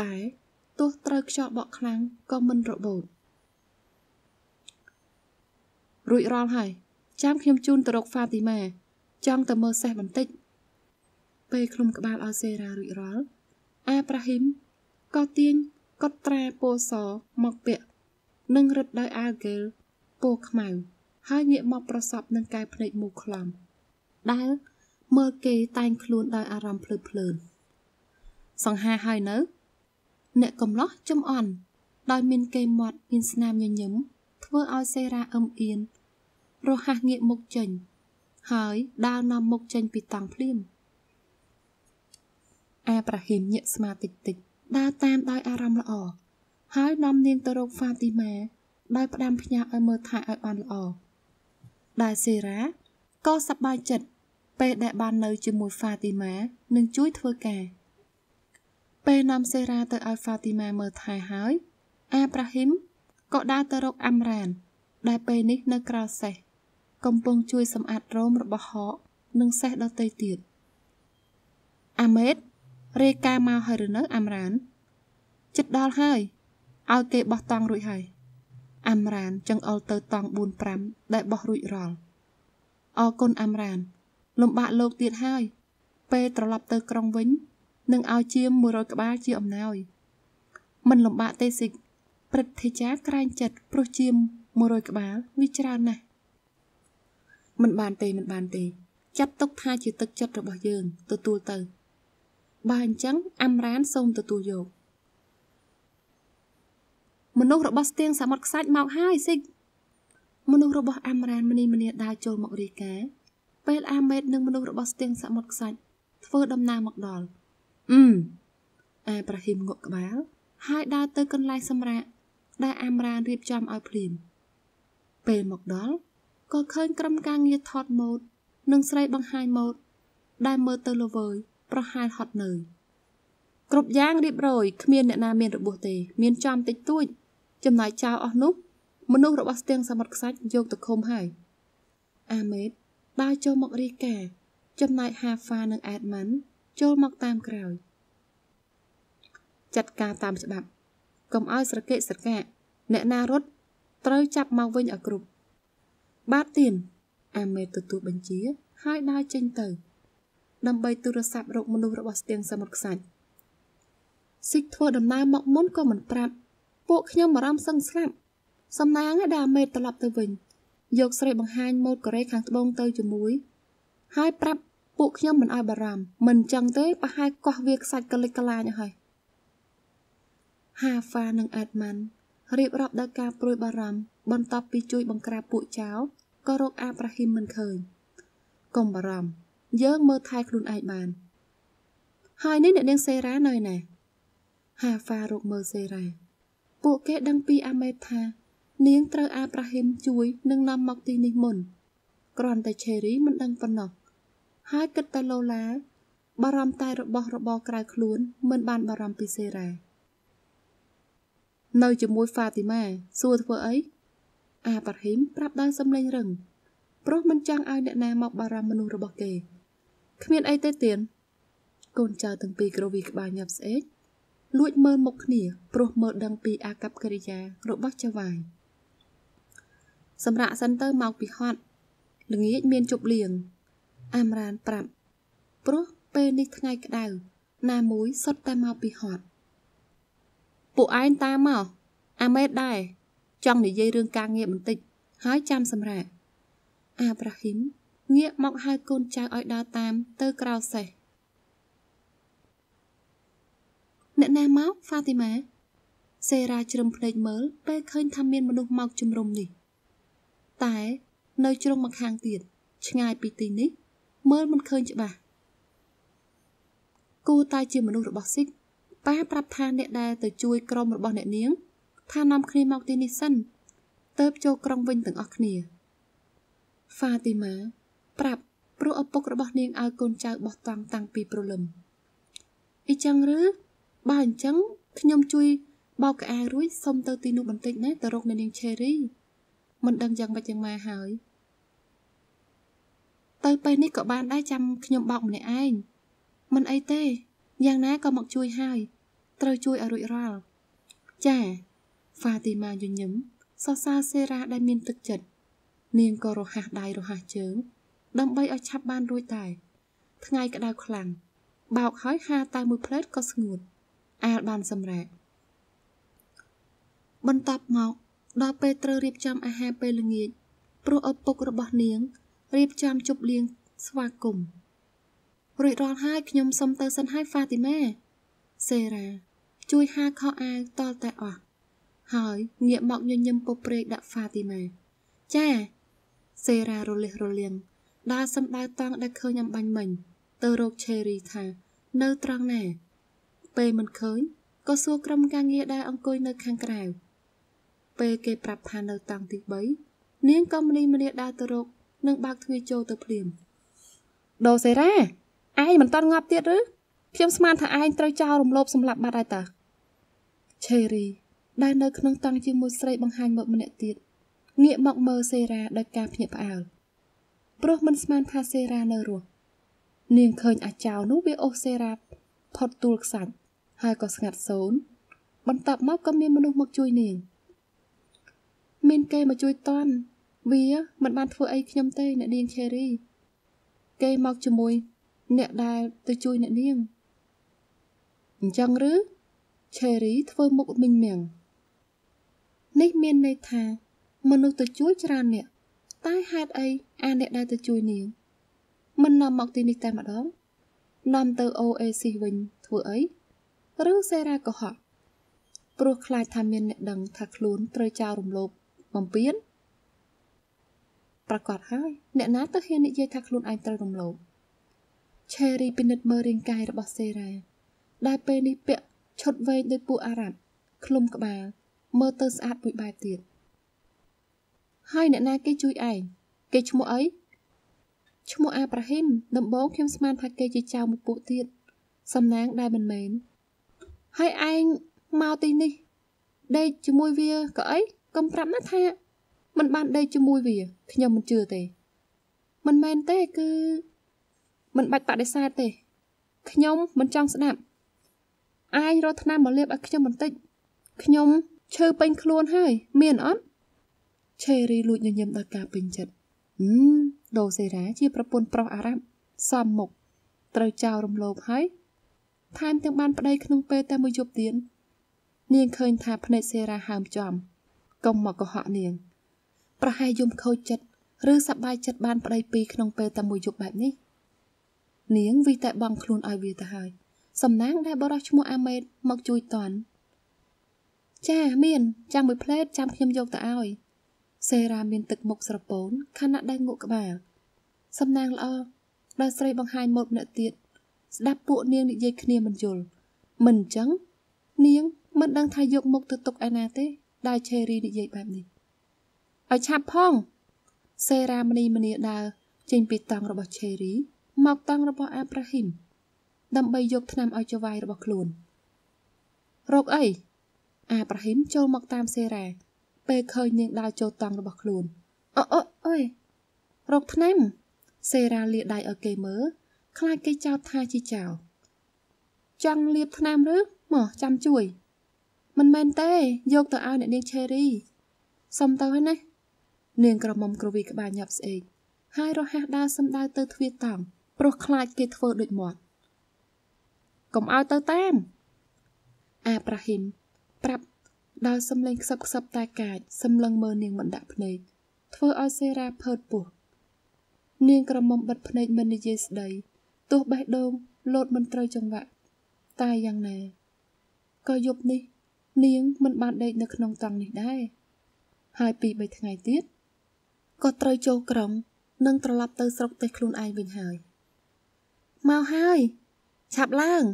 តែទោះត្រូវខ្យល់បក់ខ្លាំងក៏មិនរបូតរួចរាល់ហើយ ចាំខ្ញុំជូនទៅរកហ្វាទីម៉ាចង់ទៅមើលសេះបន្តិចពេលឃុំក្បាលឲ្យសេរ៉ារួចរាល់អាប្រាហ៊ីមក៏ទាញកត់ត្រាពោសមកពាក់និងរឹតដោយអាហ្គែលពោខ្មៅ ហើយងាកមកប្រសពនឹងកែភ្នែកមូខ្លំដែលមើលគេតែងខ្លួនដោយអារម្មណ៍ភ្លើតភ្លើនសង្ហាហើយនៅអ្នកកំឡោះចំអន់ដោយមានគេមាត់មានស្នាមញញឹមធ្វើឲ្យសេរ៉ាអឹមអៀនរហ័សងាកមុខចេញហើយដើរនាំមុខចេញពីតង់ភ្លាមអាប្រាហ៊ីមញាក់ស្មាតិចតិចដើរតាមដោយអារម្មណ៍ល្អហើយនាំនាងទៅរកហ្វាទីម៉ាដោយផ្ដាំផ្ញើឲ្យមើលថែឲ្យបានល្អដែលសេរ៉ាក៏សប្បាយចិត្តពេលដែលបាននៅជាមួយហ្វាទីម៉ានឹងជួយធ្វើការ។ពេលនាំសេរ៉ាទៅឲ្យហ្វាទីម៉ាមើលថែហើយអាប្រាហ៊ីមក៏ដើរទៅរកអាំរ៉ាន ដែលពេលនេះ នៅក្រៅសេះកំពុងជួយសម្អាតរោមរបស់ហកនិងសេះដតីទៀតអាមេតរាយការមកហើយឬនៅអាំរ៉ានចិត្តដល់ហើយឲ្យគេបោះតង់រួចហើយ អាំរ៉ានចង្អុលទៅតង់4 5ដែលបោះរួចរាល់អរគុណអាំរ៉ានលំបាកលោកទៀតហើយពេល ត្រឡប់ទៅក្រុងវិញនិងឲ្យជាម100ក្បាលជាអំណោយមិនលំបាកទេសិកព្រឹទ្ធាចារ្យក្រែងចិត្តព្រោះជាម100ក្បាលវាច្រើនណាស់មិនបានទេមិនបានទេចាប់ទុក ថាជាទឹកចិត្តរបស់យើងទទួលទៅបើអញ្ចឹងអមរានសូមទទួលយកមនុស្សរបស់ស្ទៀងសមុទ្រខ្សាច់មកហើយសិកមនុស្សរបស់អមរានមនីមនីដើរចូលមករាយការពេលអាមេតនិងមនុស្សរបស់ស្ទៀងសមុទ្រខ្សាច់ធ្វើដំណើរមកដល់អឺអែប្រាហ៊ីមងក់ក្បាលហើយដើរទៅកន្លែងសម្រាកដែលអាមរ៉ានរៀបចំឲ្យភ្លាមពេលមកដល់ក៏ឃើញ ក្រុមការងារថតម៉ូដនិងស្រីបង្ហាញម៉ូដដែលមើលទៅល្វើយប្រហែលហត់នឿយគ្រប់យ៉ាងរៀបរយគ្មានអ្នកណាមានរបួសទេមានចំតិចតួចចំណាយចោលអស់នោះមនុស្សរបស់ស្ទៀងសមុទ្រខ្សាច់យកទៅឃុំហើយអាមេតដើរចូលមករាយការណ៍ចំណាយហាហ្វានិងអែតម៉ាន់ចូលមកតាមក្រោយចាត់ការតាមច្បាប់កុំឲ្យស្រកេស្រកាអ្នកណារត់ត្រូវចាប់មកវិញឲ្យគ្រប់បាទទៀនអាមេទទួលបញ្ជាហើយដើរចេញទៅដើម្បី ទូរស័ព្ទរកមនុស្សរបស់ស្ទៀងសមុទ្រខ្សាច់ស៊ីកធ្វើដំណើរមកមុនក៏មិនប្រាប់ ពួកខ្ញុំអារម្មណ៍សឹងស្លាប់សំណាងដែលអាមេត្រឡប់ទៅវិញយកស្រីបង្ហាញម៉ូដកូរ៉េខាងត្បូងទៅ ជាមួយហើយប្រាប់ពួកខ្ញុំមិនឲ្យបារម្ភមិនចឹងទេប្រហែលកោះវាខ្សាច់កលិចកលាញហើយហាហ្វានិងអេតម៉ាន់រៀបរាប់ដល់ការព្រួយបារម្ភបន្ទាប់ពីជួយបង្ក្រាបពួកចោរក៏រក អាប់រ៉ាហ៊ីមមិនឃើញ កុំបារម្ភយើងមើលថែខ្លួនឯងបានហើយនេះអ្នកនាងសេរ៉ានៅឯណាហាហ្វារកមើលសេរ៉ាពួកគេដឹងពីអាមេថា នាងត្រូវអាប់រ៉ាហ៊ីមជួយនឹងនាំមកទីនេះមុនគ្រាន់តែឆេរីមិនដឹងប៉ុណ្ណោះហើយគិតតែឡូឡាបារម្ភតែរបស់របរក្រៅខ្លួន មិនបានបារម្ភពីសេរ៉ានៅជាមួយហ្វាទីម៉ាសួរធ្វើអីអាប់រ៉ាហ៊ីមប្រាប់ដោយសំឡេងរឹងព្រោះមិនចង់ឲ្យអ្នកណាមក បារម្ភមនុស្សរបស់គេគ្មានអីទេទៀតកូនចៅទាំងពីរគ្រវីក្បាលញាប់ស្អេកលួចមើលមុខគ្នាព្រោះមើលដឹងពីអាកប្បកិរិយារបស់ចៅហ្វាយសម្រាប់សិនទៅមកពីហត់ល្ងាចមានជប់លៀងអាមរ៉ានប្រាប់ព្រោះពេលនេះថ្ងៃក្តៅណាមួយសុទ្ធតែមកពីហត់ពួកឯងតាមមកអាមេតដែរចង់និយាយរឿងការងារបន្តិចហើយចាំសម្រាប់អាប្រាហ៊ីមងាកមកហៅកូនចៅឲ្យដើរតាមទៅក្រៅសេះអ្នកណាមកហ្វាទីម៉ាសេរ៉ាជ្រឹមភ្នែកមើលពេលឃើញថាមានមនុស្សមកជំរុំនេះ តែ នៅជ្រុងមកខាងទៀតឆ្ងាយពីទីនេះមើលមិនឃើញច្បាស់គូតែជាមនុស្សរបស់ស៊ីកប៉ាប្រាប់ថាអ្នកដែលទៅជួយក្រុមរបស់ អ្នកនាង ថានាំគ្នាមកទីនេះសិនទៅចូលក្រុងវិញទាំងអស់គ្នាហ្វាទីម៉ាប្រាប់ព្រោះឪពុករបស់នាងឲ្យកូនចៅបោះតង់តាំងពីព្រលឹមអ៊ីចឹងឬបើអញ្ចឹងខ្ញុំជួយបោកកៅអៅរួចសុំទៅ ទីនោះបន្តិចណាទៅរកនៅនាងឆេរីមិនដឹងយ៉ាងម៉េចយ៉ាងម៉ាហើយទៅពេលនេះក៏បានដែរចាំខ្ញុំបោកម្នាក់ឯងមិនអីទេយ៉ាងណាក៏មកជួយហើយត្រូវជួយឲ្យរួចរាល់ចាហ្វាទីម៉ាយញញឹមសរសើរសេរ៉ាដែលមានទឹកចិត្តនាងក៏រហ័សដៃរហ័សជើងដើម្បីឲ្យឆាប់បានរួចដែរថ្ងៃក្តៅខ្លាំងបោកហើយហាតែមួយផ្លែតក៏ស្ងួតអាលបានសម្រាកបន្ទាប់មកដល់ពេលត្រូវរៀបចំអាហារពេលល្ងាចព្រោះឪពុករបស់នាងរៀបចំជប់លៀងស្វាគមន៍រួចរាល់ហើយខ្ញុំសុំទៅសិនហើយហ្វាទីម៉ាសេរ៉ាជួយហាខោអាវតលតែអស់ហើយងាកមកញញឹមពព្រែកដាក់ហ្វាទីម៉ាចាសេរ៉ារលិះរលៀងដើរសំដៅតង់ដែលឃើញអំបាញ់មិញទៅរកឆេរីថា នៅត្រង់ណាពេលមិនឃើញក៏សួរក្រុមការងារដែលអង្គុយនៅខាងក្រៅពេលគេប្រាប់ថានៅតង់ទី3នាងក៏ម្នីម្នាដើរទៅរកនិងបើកទ្វារចូលទៅភ្លាមដូសេរ៉ាឯងមិនតន់ងាប់ទៀតឬខ្ញុំស្មានថាឯងត្រូវចោលរំលោភសម្លាប់បាត់ហើយតើឆេរីដែលនៅក្នុងតង់ជាមួយស្រីបង្ហាញមកម្នាក់ទៀតងាកមកមើលសេរ៉ាដោយការភ្ញាក់ផ្អើលព្រោះមិនស្មានថាសេរ៉ានៅរស់នាងឃើញអាចោលនោះវាអូសសេរ៉ាផុតទួលខ្សាច់ហើយក៏ស្ងាត់សូន បន្ទាប់មកក៏មានមនុស្សមកជួយនាង មានគេមកជួយតន់វាមិនបានធ្វើអីខ្ញុំទេអ្នកនាងខេរីគេមកជាមួយ អ្នកដែលទៅជួយអ្នកនាងអញ្ចឹងឬឆេរីធ្វើមុខមិញមាំងនេះមានន័យថាមនុស្សទៅជួយច្រើនអ្នកតែហេតុអីអាអ្នកដែលទៅជួយនាង មិននាំមកទីនេះតែម្ដងនាំទៅ Oasis វិញធ្វើអីឬសេរ៉ាកុហកព្រោះខ្លាចថាមានអ្នកដឹងថាខ្លួនត្រូវចោលរំលោភបំពានប្រកាសហើយអ្នកណាទៅហ៊ាននិយាយថាខ្លួនឯងត្រូវរំលោភឆេរីពិនិត្យមើលរាងកាយរបស់សេរ៉ាដែលពេលនេះពាក់ឈុតវែងដោយពួកអារ៉ាប់ឃ្លុំក្បាលមើលទៅស្អាតមួយបែបទៀតហើយអ្នកណាគេជួយឯងគេឈ្មោះអីឈ្មោះអាប់រ៉ាហ៊ីមដំបូងខ្ញុំស្មានថាគេជាចៅមួយពួកទៀតសំណាងដែលមិនមែនហើយឯងមកទីនេះដេកជាមួយវាក៏អីកុំប្រាប់ណាថាមិនបានដេកជាមួយវាខ្ញុំមិនជឿទេមិនមែនទេគឺមិនបាច់បដិសេធទេខ្ញុំមិនចង់ស្ដាប់អាយរត់ឆ្នាំមកលាបឲ្យខ្ញុំបន្តិចខ្ញុំឈឺពេញខ្លួនហើយមានអត់ឆេរីលួចញញឹមដល់ការពេញចិត្តហឹមដូសេរ៉ាជាប្រពន្ធប្រុសអារ៉ាប់សំមុខត្រូវចោលរំលោភហើយថែម ទាំងបាន ប្តីក្នុងពេលតែមួយយប់ទៀតនាងឃើញថាភ្នែកសេរ៉ាហើមចំ កុំមកកុហកនាងប្រហែលយំខូចចិត្តឬសប្បាយចិត្តបានប្តីពីរក្នុងពេលតែមួយយប់បែបនេះនាងវិតែបងខ្លួនឲ្យវាទៅហើយសំណាងដែលបរោះឈ្មោះអាមេតមកជួយតន់ចាមាន ចាំមួយផ្លែតចាំខ្ញុំយកទៅឲ្យ សេរ៉ាមានទឹកមុខស្រពោនខណៈដែលងក់ក្បាលសំណាងល្អដល់ស្រីបង្ហាញម៉ូតម្នាក់ទៀតស្ដាប់ពួកនាងនិយាយគ្នាមិនយល់មិនអញ្ចឹង នាងមិនដឹងថាយកមុខទៅទុកឯណាទេដែលឆេរីនិយាយបែបនេះឲ្យឆាប់ផងសេរ៉ាមនីមនីដើរចេញពីតង់របស់ឆេរី មកតង់របស់អាប់រ៉ាហ៊ីមដើម្បីយកថ្នាំឲ្យចវាយរបស់ខ្លួនរោគអីអាប់រ៉ាហ៊ីមចូលមកតាមសេរ៉ាពេលឃើញនាងដើរចូលតង់របស់ខ្លួនអូអូអើយរោគថ្នាំសេរ៉ាលាដៃឲ្យគេមើលខ្លាចគេចោទថាជាចោរចង់លាបថ្នាំឬមកចាំជួយ មិនមែនទេយកទៅឲ្យអ្នកនាងឆេរីសុំទៅហើយណានាងក្រមុំគ្រវីក្បាលញាប់ស្អេកហើយរហ័សដើរសំដៅទៅទ្វារតង់ព្រោះខ្លាចគេធ្វើដូចមាត់កុំឲ្យទៅតាមអាប្រាហ៊ីមប្រាប់ដោយសំឡេងខ្សឹបខ្សឹបតែកាចសំឡឹងមើលនាងមិនដាក់ភ្នែកធ្វើឲ្យសេរ៉ាផើតពោះនាងក្រមុំបិទភ្នែកមិននិយាយស្ដី ទោះបេះដូងលោតមិនត្រូវចង្វាក់តែយ៉ាងណាក៏យប់នេះ នាងមិនបានដេកនៅក្នុងតង់នេះដែរហើយពី3ថ្ងៃទៀតក៏ត្រូវចូលក្រុងនិងត្រឡប់ទៅស្រុកទេសខ្លួនឯងវិញហើយមកហើយ ឆាប់ឡើង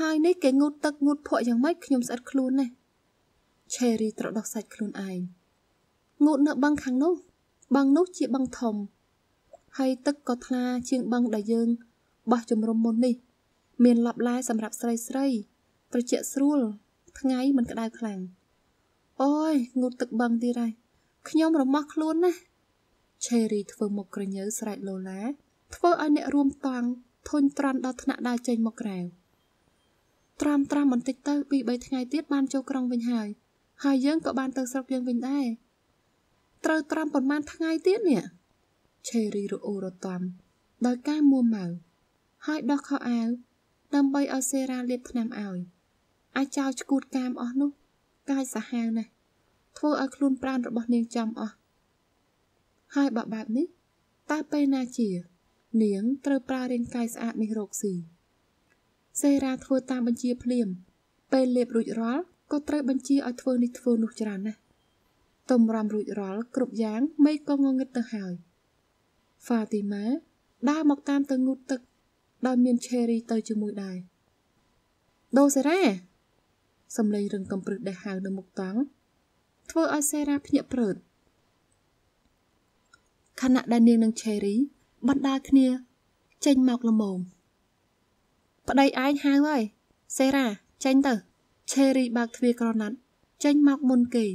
ហើយនេះគេងូតទឹកងូតភក់យ៉ាងម៉េចខ្ញុំស្អិតខ្លួនណាស់ឆេរីត្រដោះសាច់ខ្លួនឯងងូតនៅបឹងខាងនោះបឹងនោះជាបឹងធំ ហើយទឹកក៏ថ្លាជាងបឹងដែលយើងបោះជំរំមុននេះ មានលាប់ឡាយសម្រាប់ស្រីស្រីត្រជាក់ស្រួលថ្ងៃមិនក្តៅខ្លាំងអូយងូតទឹកបឹងទៀតហើយខ្ញុំរមាស់ខ្លួនណាស់ឆេរីធ្វើមុខក្រញើស្រែកលោឡាធ្វើឲ្យអ្នករួមតង់ធុញទ្រាន់ដល់ថ្នាក់ដើរចេញមកក្រៅត្រាំត្រាំបន្តិចទៅ2 3ថ្ងៃទៀតបានចូលក្រុងវិញហើយហើយយើងក៏បានទៅស្រុកយើងវិញដែរត្រូវត្រាំប៉ុន្មានថ្ងៃទៀតនេះឆេរីរអូរតាំដោយការមួម៉ៅ ហើយដោះខោអាវដើម្បីឲ្យសេរ៉ាលាបថ្នាំឲ្យអាចចោលឈួតកាមអស់នោះកាយសាហាវណាស់ធ្វើឲ្យខ្លួនប្រាណរបស់នាងចំអស់ហើយបើបែបនេះតើពេលណាជា នាងត្រូវប្រើរាងកាយស្អាតនេះរកស៊ីសេរ៉ាធ្វើតាមបញ្ជាភ្លាមពេលលៀបរួចរាល់ក៏ត្រូវបញ្ជាឲ្យធ្វើនេះធ្វើនោះច្រើនណាស់តម្រាំរួចរាល់គ្រប់យ៉ាងមេក៏ងងឹតទៅហើយហ្វាទីម៉ាដើរមកតាមទៅងូតទឹកដោយមានឆេរីទៅជាមួយដែរដូសេរ៉ាសំឡេងរឹងកំព្រឹសដែលហៅនៅមុខតង់ធ្វើឲ្យសេរ៉ាភ្ញាក់ព្រើតខណៈដែលនាងនិងឆេរីបណ្ដាគ្នា ចេញមកល្មមប្តីឯងហៅហើយ សេរ៉ាចេញទៅឆេរីបើកទ្វារក្រណាត់ ចេញ មកមុនគេ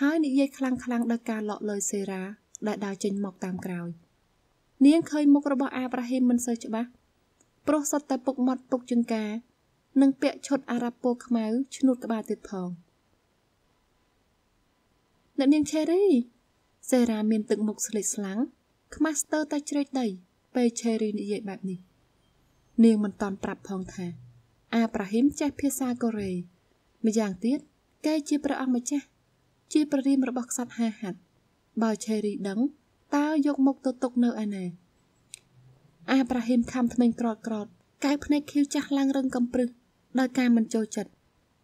ហើយនិយាយខ្លាំងខ្លាំងដោយការលក់លុយសេរ៉ាដែលដើរចេញមកតាមក្រោយ នាងឃើញមុខរបស់អាប់រ៉ាហ៊ីមមិនសូវច្បាស់ព្រោះសុទ្ធតែពុកមាត់ពុកជង្ការ និងពាក់ឈុតអារ៉ាប់ពណ៌ខ្មៅឈ្នួតក្បាលទៀតផងអ្នកនាងឆេរីសេរ៉ាមានទឹកមុខស្លេកស្លាំងខ្មាស់ស្ទើរតែជ្រេកដីពេលឆេរីនិយាយបែបនេះនាងមិនតន់ប្រាប់ផងថា អាប្រាហ៊ីមចេះភាសាកូរ៉េម្យ៉ាងទៀតគេជាព្រះអង្គម្ចាស់ជាព្រះរាមរបស់ក្សត្រហាហាត់បើឆេរីដឹងតើយកមុខទៅទុកនៅឯណា អាប្រាហ៊ីមខំថ្មីក្រត់ក្រត់កែភ្នែកខៀវចាស់ឡើងរឹងកំព្រឹសដោយការមិនចូលចិត្ត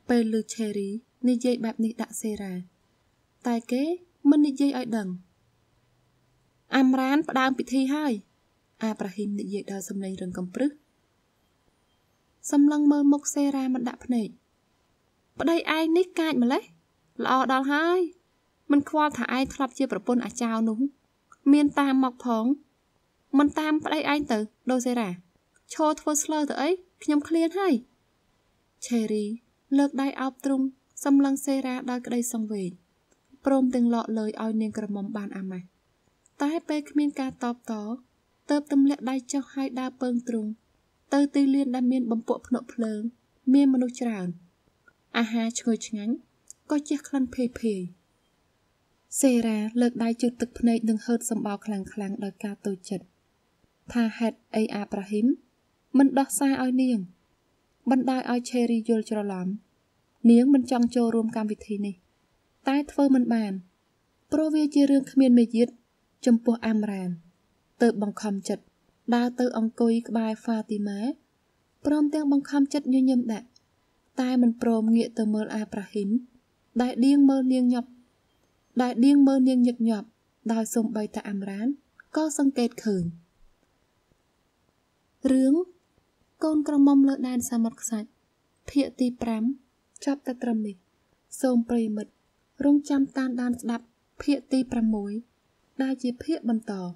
ពេលឮឆេរីនិយាយបែបនេះដាក់សេរ៉ាតែគេមិននិយាយឲ្យដឹងអាំរ៉ានផ្ដើមពិធីហើយអាប្រាហ៊ីមនិយាយដល់សំឡេងរឹងកំព្រឹសសំឡឹងមើលមុខសេរ៉ាមិនដាក់ភ្នែកប្តីឯងនេះកាចម្លេះល្អដល់ហើយ មិនខ្វល់ថាឯងធ្លាប់ជាប្រពន្ធអាចារ្យនោះមានតាមមកផង មិនតាមប្តីឯងទៅដូសេរ៉ាឈរធ្វើស្លើទៅអីខ្ញុំឃ្លានហើយឆេរីលើកដៃអោបទ្រុងសំឡឹងសេរ៉ាដោយក្តីសង្វេគព្រមទាំងលោកលើយឲ្យនាងក្រមុំបានអាម៉ាស់តែពេលគ្មានការតបតទៅបទម្លាក់ដៃចុះហើយដើរពើងទ្រុងទៅទីលានដែលមានបំពក់ភ្នក់ភ្លើង មានមនុស្សច្រើន អាហារឈ្ងុយឆ្ងាញ់ក៏ជះក្លិនភេយភេយសេរ៉ាលើកដៃជូតទឹកភ្នែកនិងហឺតសម្បោរខ្លាំងខ្លាំងដោយការតូចចិត្តថាហេតុអីអាប់រ៉ាហ៊ីមមិនដោះសារឲ្យនាងបណ្ដោយឲ្យឆេរីយល់ច្រឡំនាងមិនចង់ចូលរួមកម្មវិធីនេះ។តែធ្វើមិនបានព្រោះវាជារឿងគ្មានមេយាទចំពោះអាមរានទើបបង្ខំចិត្តដើរទៅអង្គុយក្បែរហ្វាទីម៉ាព្រមទាំងបង្ខំចិត្តញញឹមដាក់ តែមិនព្រមងាកទៅមើលអាប្រាហ៊ីមដែលដៀងមើលនាងញាប់ដែលដៀងមើលនាងញឹកញាប់ដោយសំបីតាអាមរានក៏សង្កេតឃើញរឿងកូនក្រមុំលើដែនសមុទ្រខ្សាច់ភាគទី5ចប់តែត្រឹមនេះសូមប្រិមិត្តរងចាំតាមដានស្ដាប់ភាគទី6ដែលជាភាគបន្ត។